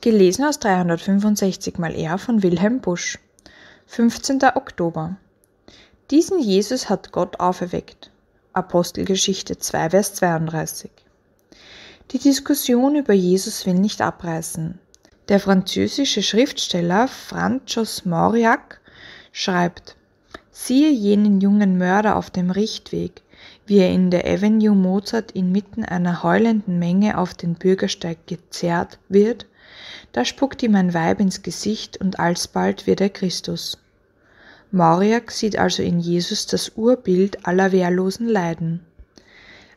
Gelesen aus 365 mal R von Wilhelm Busch. 15. Oktober. Diesen Jesus hat Gott auferweckt. Apostelgeschichte 2, Vers 32. Die Diskussion über Jesus will nicht abreißen. Der französische Schriftsteller Franzos Mauriac schreibt, siehe jenen jungen Mörder auf dem Richtweg, wie er in der Avenue Mozart inmitten einer heulenden Menge auf den Bürgersteig gezerrt wird, da spuckt ihm ein Weib ins Gesicht und alsbald wird er Christus. Mauriac sieht also in Jesus das Urbild aller wehrlosen Leiden.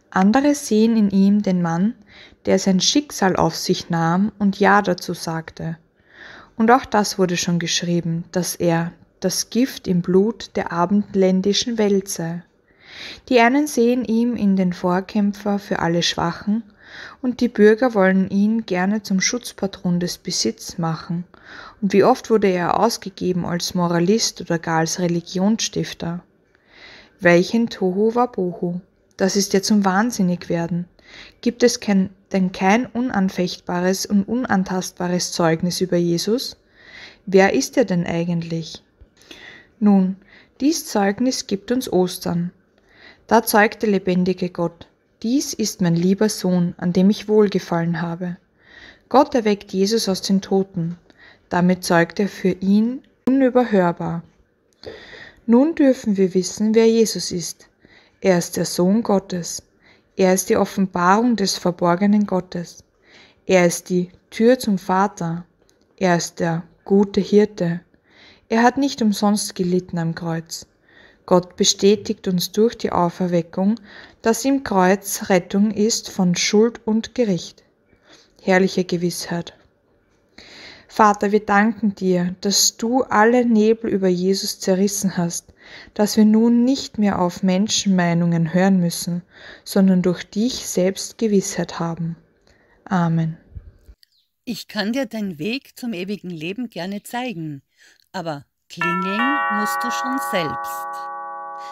Andere sehen in ihm den Mann, der sein Schicksal auf sich nahm und Ja dazu sagte. Und auch das wurde schon geschrieben, dass er das Gift im Blut der abendländischen Welt sei. Die einen sehen ihn in den Vorkämpfer für alle Schwachen, und die Bürger wollen ihn gerne zum Schutzpatron des Besitzes machen, und wie oft wurde er ausgegeben als Moralist oder gar als Religionsstifter. Welchen Toho Wabohu, das ist ja zum Wahnsinnigwerden. Gibt es kein, denn kein unanfechtbares und unantastbares Zeugnis über Jesus? Wer ist er denn eigentlich? Nun, dies Zeugnis gibt uns Ostern, da zeigt der lebendige Gott, dies ist mein lieber Sohn, an dem ich wohlgefallen habe. Gott erweckt Jesus aus den Toten. Damit zeugt er für ihn unüberhörbar. Nun dürfen wir wissen, wer Jesus ist. Er ist der Sohn Gottes. Er ist die Offenbarung des verborgenen Gottes. Er ist die Tür zum Vater. Er ist der gute Hirte. Er hat nicht umsonst gelitten am Kreuz. Gott bestätigt uns durch die Auferweckung, dass im Kreuz Rettung ist von Schuld und Gericht. Herrliche Gewissheit. Vater, wir danken dir, dass du alle Nebel über Jesus zerrissen hast, dass wir nun nicht mehr auf Menschenmeinungen hören müssen, sondern durch dich selbst Gewissheit haben. Amen. Ich kann dir deinen Weg zum ewigen Leben gerne zeigen, aber klingeln musst du schon selbst.